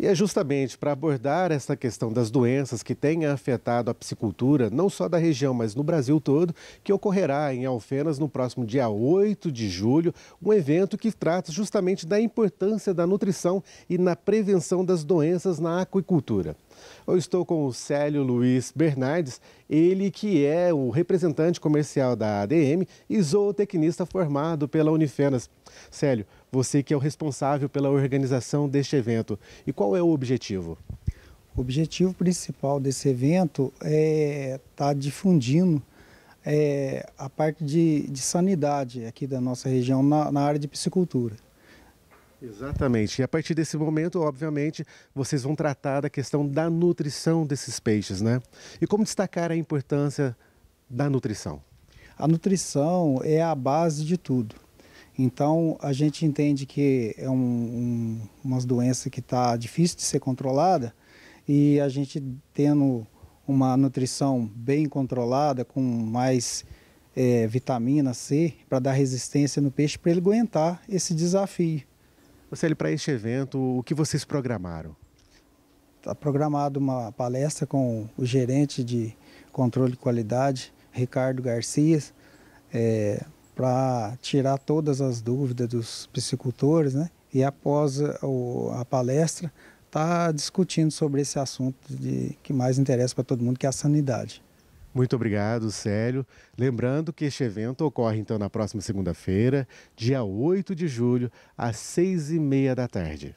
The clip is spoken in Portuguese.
E é justamente para abordar essa questão das doenças que têm afetado a piscicultura, não só da região, mas no Brasil todo, que ocorrerá em Alfenas no próximo dia 8 de julho, um evento que trata justamente da importância da nutrição e na prevenção das doenças na aquicultura. Eu estou com o Célio Luiz Bernardes, ele que é o representante comercial da ADM e zootecnista formado pela Unifenas. Célio, você que é o responsável pela organização deste evento. E qual é o objetivo? O objetivo principal desse evento é estar tá difundindo é, a parte de, de, sanidade aqui da nossa região na, na área de piscicultura. Exatamente. E a partir desse momento, obviamente, vocês vão tratar da questão da nutrição desses peixes, né? E como destacar a importância da nutrição? A nutrição é a base de tudo. Então, a gente entende que é um, um, uma doença que está difícil de ser controlada e a gente tendo uma nutrição bem controlada, com mais é, vitamina C, para dar resistência no peixe, para ele aguentar esse desafio. Você, para este evento, o que vocês programaram? Está programado uma palestra com o gerente de controle de qualidade, Ricardo Garcia. É, para tirar todas as dúvidas dos piscicultores, né? E após eh, a palestra, está discutindo sobre esse assunto de, que mais interessa para todo mundo, que é a sanidade. Muito obrigado, Célio. Lembrando que este evento ocorre então na próxima segunda-feira, dia 8 de julho, às seis e meia da tarde.